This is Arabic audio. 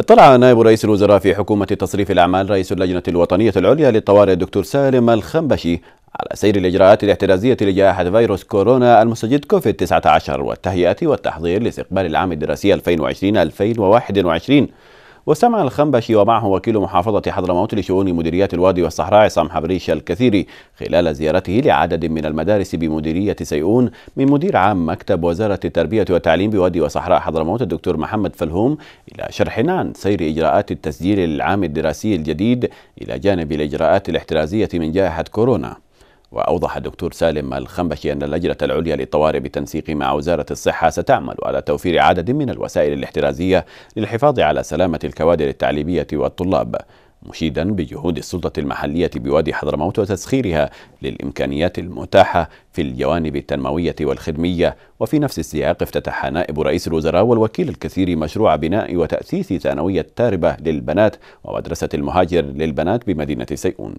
اطلع نائب رئيس الوزراء في حكومة تصريف الأعمال رئيس اللجنة الوطنية العليا للطوارئ الدكتور سالم الخنبشي على سير الإجراءات الاحترازية لجائحة فيروس كورونا المستجد كوفيد 19 والتهيئة والتحضير لاستقبال العام الدراسي 2020-2021 واستمع الخنبشي ومعه وكيل محافظة حضرموت لشؤون مديريات الوادي والصحراء عصام حبريش الكثيري خلال زيارته لعدد من المدارس بمديرية سيئون من مدير عام مكتب وزارة التربية والتعليم بوادي وصحراء حضرموت الدكتور محمد فلهوم إلى شرح عن سير إجراءات التسجيل للعام الدراسي الجديد إلى جانب الإجراءات الاحترازية من جائحة كورونا وأوضح الدكتور سالم الخنبشي أن اللجنة العليا للطوارئ بالتنسيق مع وزارة الصحة ستعمل على توفير عدد من الوسائل الاحترازية للحفاظ على سلامة الكوادر التعليمية والطلاب مشيدا بجهود السلطة المحلية بوادي حضرموت وتسخيرها للإمكانيات المتاحة في الجوانب التنموية والخدمية وفي نفس السياق افتتح نائب رئيس الوزراء والوكيل الكثير مشروع بناء وتأسيس ثانوية تاربة للبنات ومدرسة المهاجر للبنات بمدينة سيئون